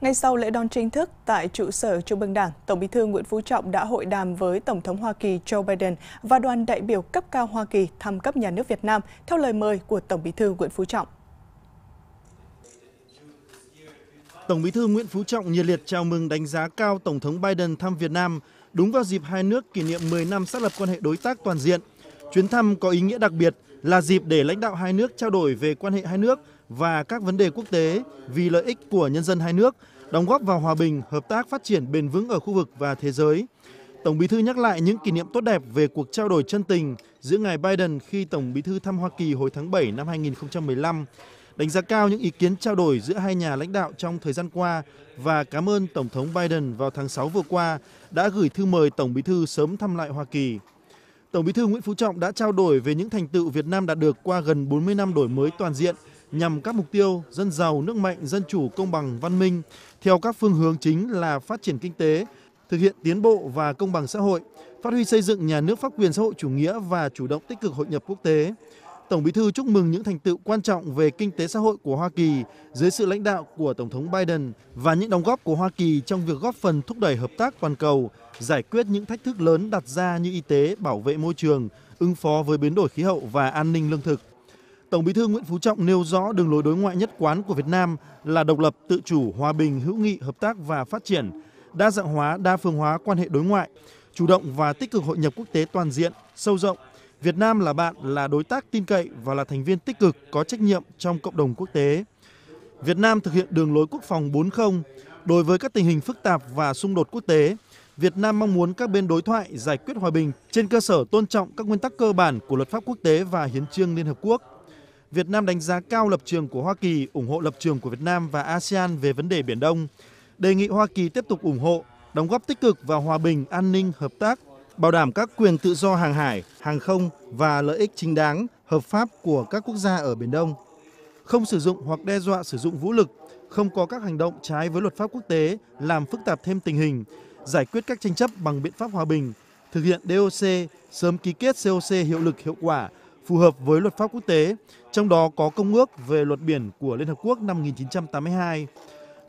Ngay sau lễ đón chính thức tại trụ sở Trung ương Đảng, Tổng Bí thư Nguyễn Phú Trọng đã hội đàm với Tổng thống Hoa Kỳ Joe Biden và đoàn đại biểu cấp cao Hoa Kỳ thăm cấp nhà nước Việt Nam theo lời mời của Tổng Bí thư Nguyễn Phú Trọng. Tổng Bí thư Nguyễn Phú Trọng nhiệt liệt chào mừng đánh giá cao Tổng thống Biden thăm Việt Nam đúng vào dịp hai nước kỷ niệm 10 năm xác lập quan hệ đối tác toàn diện. Chuyến thăm có ý nghĩa đặc biệt là dịp để lãnh đạo hai nước trao đổi về quan hệ hai nước và các vấn đề quốc tế vì lợi ích của nhân dân hai nước, đóng góp vào hòa bình, hợp tác phát triển bền vững ở khu vực và thế giới. Tổng Bí thư nhắc lại những kỷ niệm tốt đẹp về cuộc trao đổi chân tình giữa ngài Biden khi Tổng Bí thư thăm Hoa Kỳ hồi tháng 7 năm 2015, đánh giá cao những ý kiến trao đổi giữa hai nhà lãnh đạo trong thời gian qua và cảm ơn Tổng thống Biden vào tháng 6 vừa qua đã gửi thư mời Tổng Bí thư sớm thăm lại Hoa Kỳ. Tổng Bí thư Nguyễn Phú Trọng đã trao đổi về những thành tựu Việt Nam đạt được qua gần 40 năm đổi mới toàn diện nhằm các mục tiêu dân giàu, nước mạnh, dân chủ, công bằng, văn minh theo các phương hướng chính là phát triển kinh tế, thực hiện tiến bộ và công bằng xã hội, phát huy xây dựng nhà nước pháp quyền xã hội chủ nghĩa và chủ động tích cực hội nhập quốc tế. Tổng Bí thư chúc mừng những thành tựu quan trọng về kinh tế xã hội của Hoa Kỳ dưới sự lãnh đạo của Tổng thống Biden và những đóng góp của Hoa Kỳ trong việc góp phần thúc đẩy hợp tác toàn cầu, giải quyết những thách thức lớn đặt ra như y tế, bảo vệ môi trường, ứng phó với biến đổi khí hậu và an ninh lương thực. Tổng Bí thư Nguyễn Phú Trọng nêu rõ đường lối đối ngoại nhất quán của Việt Nam là độc lập, tự chủ, hòa bình, hữu nghị, hợp tác và phát triển, đa dạng hóa, đa phương hóa quan hệ đối ngoại, chủ động và tích cực hội nhập quốc tế toàn diện, sâu rộng, Việt Nam là bạn, là đối tác tin cậy và là thành viên tích cực có trách nhiệm trong cộng đồng quốc tế. Việt Nam thực hiện đường lối quốc phòng 4.0 đối với các tình hình phức tạp và xung đột quốc tế. Việt Nam mong muốn các bên đối thoại giải quyết hòa bình trên cơ sở tôn trọng các nguyên tắc cơ bản của luật pháp quốc tế và hiến trương Liên hợp quốc. Việt Nam đánh giá cao lập trường của Hoa Kỳ, ủng hộ lập trường của Việt Nam và ASEAN về vấn đề Biển Đông, đề nghị Hoa Kỳ tiếp tục ủng hộ, đóng góp tích cực vào hòa bình, an ninh, hợp tác bảo đảm các quyền tự do hàng hải, hàng không và lợi ích chính đáng, hợp pháp của các quốc gia ở Biển Đông. Không sử dụng hoặc đe dọa sử dụng vũ lực, không có các hành động trái với luật pháp quốc tế làm phức tạp thêm tình hình, giải quyết các tranh chấp bằng biện pháp hòa bình, thực hiện DOC, sớm ký kết COC hiệu lực hiệu quả, phù hợp với luật pháp quốc tế, trong đó có Công ước về luật biển của Liên Hợp Quốc năm 1982.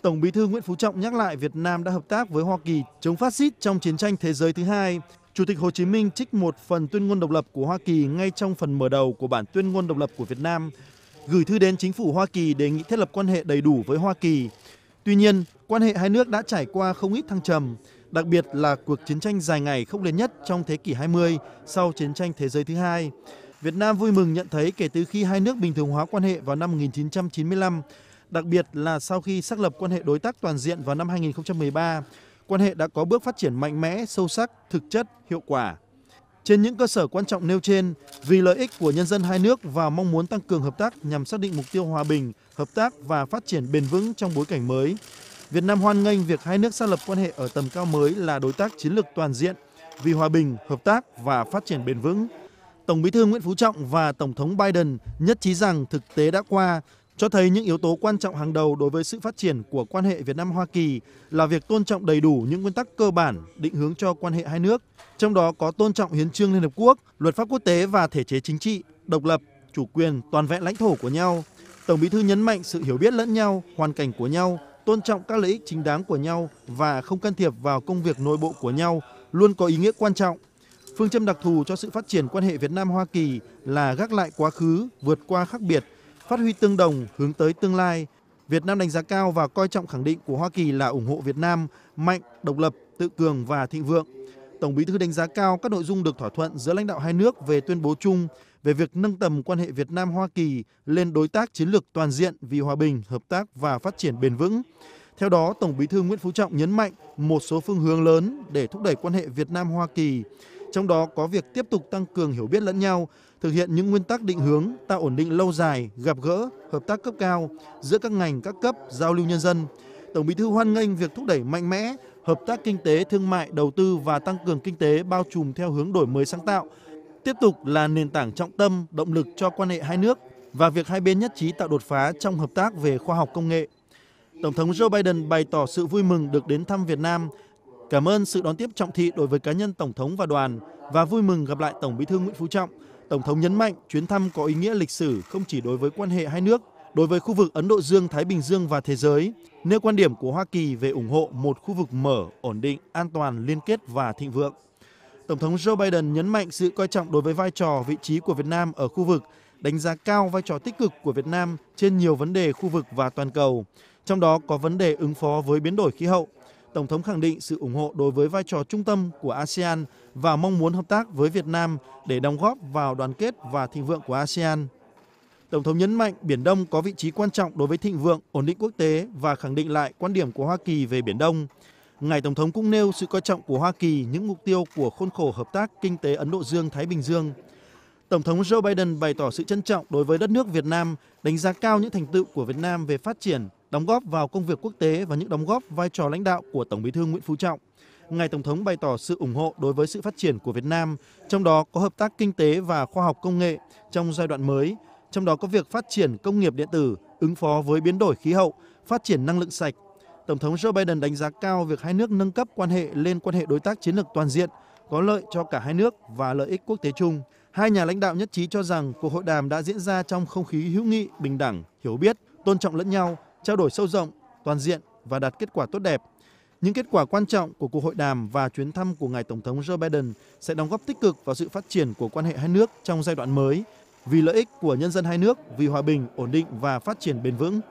Tổng bí thư Nguyễn Phú Trọng nhắc lại Việt Nam đã hợp tác với Hoa Kỳ chống phát xít trong chiến tranh thế giới thứ hai, Chủ tịch Hồ Chí Minh trích một phần tuyên ngôn độc lập của Hoa Kỳ ngay trong phần mở đầu của bản tuyên ngôn độc lập của Việt Nam, gửi thư đến chính phủ Hoa Kỳ đề nghị thiết lập quan hệ đầy đủ với Hoa Kỳ. Tuy nhiên, quan hệ hai nước đã trải qua không ít thăng trầm, đặc biệt là cuộc chiến tranh dài ngày khốc liệt nhất trong thế kỷ 20 sau chiến tranh thế giới thứ hai. Việt Nam vui mừng nhận thấy kể từ khi hai nước bình thường hóa quan hệ vào năm 1995, đặc biệt là sau khi xác lập quan hệ đối tác toàn diện vào năm 2013, quan hệ đã có bước phát triển mạnh mẽ, sâu sắc, thực chất, hiệu quả. Trên những cơ sở quan trọng nêu trên, vì lợi ích của nhân dân hai nước và mong muốn tăng cường hợp tác nhằm xác định mục tiêu hòa bình, hợp tác và phát triển bền vững trong bối cảnh mới, Việt Nam hoan nghênh việc hai nước xác lập quan hệ ở tầm cao mới là đối tác chiến lược toàn diện vì hòa bình, hợp tác và phát triển bền vững. Tổng Bí thư Nguyễn Phú Trọng và Tổng thống Biden nhất trí rằng thực tế đã qua cho thấy những yếu tố quan trọng hàng đầu đối với sự phát triển của quan hệ Việt Nam Hoa Kỳ là việc tôn trọng đầy đủ những nguyên tắc cơ bản định hướng cho quan hệ hai nước, trong đó có tôn trọng hiến trương Liên hợp quốc, luật pháp quốc tế và thể chế chính trị, độc lập, chủ quyền toàn vẹn lãnh thổ của nhau. Tổng Bí thư nhấn mạnh sự hiểu biết lẫn nhau, hoàn cảnh của nhau, tôn trọng các lợi ích chính đáng của nhau và không can thiệp vào công việc nội bộ của nhau luôn có ý nghĩa quan trọng. Phương châm đặc thù cho sự phát triển quan hệ Việt Nam Hoa Kỳ là gác lại quá khứ, vượt qua khác biệt phát huy tương đồng hướng tới tương lai. Việt Nam đánh giá cao và coi trọng khẳng định của Hoa Kỳ là ủng hộ Việt Nam mạnh, độc lập, tự cường và thịnh vượng. Tổng Bí thư đánh giá cao các nội dung được thỏa thuận giữa lãnh đạo hai nước về tuyên bố chung về việc nâng tầm quan hệ Việt Nam Hoa Kỳ lên đối tác chiến lược toàn diện vì hòa bình, hợp tác và phát triển bền vững. Theo đó, Tổng Bí thư Nguyễn Phú Trọng nhấn mạnh một số phương hướng lớn để thúc đẩy quan hệ Việt Nam Hoa Kỳ trong đó có việc tiếp tục tăng cường hiểu biết lẫn nhau, thực hiện những nguyên tắc định hướng tạo ổn định lâu dài, gặp gỡ, hợp tác cấp cao giữa các ngành các cấp, giao lưu nhân dân. Tổng Bí thư hoan nghênh việc thúc đẩy mạnh mẽ hợp tác kinh tế, thương mại, đầu tư và tăng cường kinh tế bao trùm theo hướng đổi mới sáng tạo, tiếp tục là nền tảng trọng tâm, động lực cho quan hệ hai nước và việc hai bên nhất trí tạo đột phá trong hợp tác về khoa học công nghệ. Tổng thống Joe Biden bày tỏ sự vui mừng được đến thăm Việt Nam Cảm ơn sự đón tiếp trọng thị đối với cá nhân Tổng thống và đoàn và vui mừng gặp lại Tổng Bí thư Nguyễn Phú Trọng. Tổng thống nhấn mạnh chuyến thăm có ý nghĩa lịch sử không chỉ đối với quan hệ hai nước, đối với khu vực Ấn Độ Dương, Thái Bình Dương và thế giới, nêu quan điểm của Hoa Kỳ về ủng hộ một khu vực mở, ổn định, an toàn, liên kết và thịnh vượng. Tổng thống Joe Biden nhấn mạnh sự coi trọng đối với vai trò, vị trí của Việt Nam ở khu vực, đánh giá cao vai trò tích cực của Việt Nam trên nhiều vấn đề khu vực và toàn cầu, trong đó có vấn đề ứng phó với biến đổi khí hậu, Tổng thống khẳng định sự ủng hộ đối với vai trò trung tâm của ASEAN và mong muốn hợp tác với Việt Nam để đóng góp vào đoàn kết và thịnh vượng của ASEAN. Tổng thống nhấn mạnh Biển Đông có vị trí quan trọng đối với thịnh vượng, ổn định quốc tế và khẳng định lại quan điểm của Hoa Kỳ về Biển Đông. Ngài Tổng thống cũng nêu sự coi trọng của Hoa Kỳ những mục tiêu của khuôn khổ hợp tác kinh tế Ấn Độ Dương-Thái Bình Dương. Tổng thống Joe Biden bày tỏ sự trân trọng đối với đất nước Việt Nam, đánh giá cao những thành tựu của Việt Nam về phát triển, đóng góp vào công việc quốc tế và những đóng góp vai trò lãnh đạo của Tổng Bí thư Nguyễn Phú Trọng. Ngài Tổng thống bày tỏ sự ủng hộ đối với sự phát triển của Việt Nam, trong đó có hợp tác kinh tế và khoa học công nghệ trong giai đoạn mới, trong đó có việc phát triển công nghiệp điện tử, ứng phó với biến đổi khí hậu, phát triển năng lượng sạch. Tổng thống Joe Biden đánh giá cao việc hai nước nâng cấp quan hệ lên quan hệ đối tác chiến lược toàn diện, có lợi cho cả hai nước và lợi ích quốc tế chung. Hai nhà lãnh đạo nhất trí cho rằng cuộc hội đàm đã diễn ra trong không khí hữu nghị, bình đẳng, hiểu biết, tôn trọng lẫn nhau trao đổi sâu rộng, toàn diện và đạt kết quả tốt đẹp. Những kết quả quan trọng của cuộc hội đàm và chuyến thăm của ngài Tổng thống Joe Biden sẽ đóng góp tích cực vào sự phát triển của quan hệ hai nước trong giai đoạn mới vì lợi ích của nhân dân hai nước, vì hòa bình, ổn định và phát triển bền vững.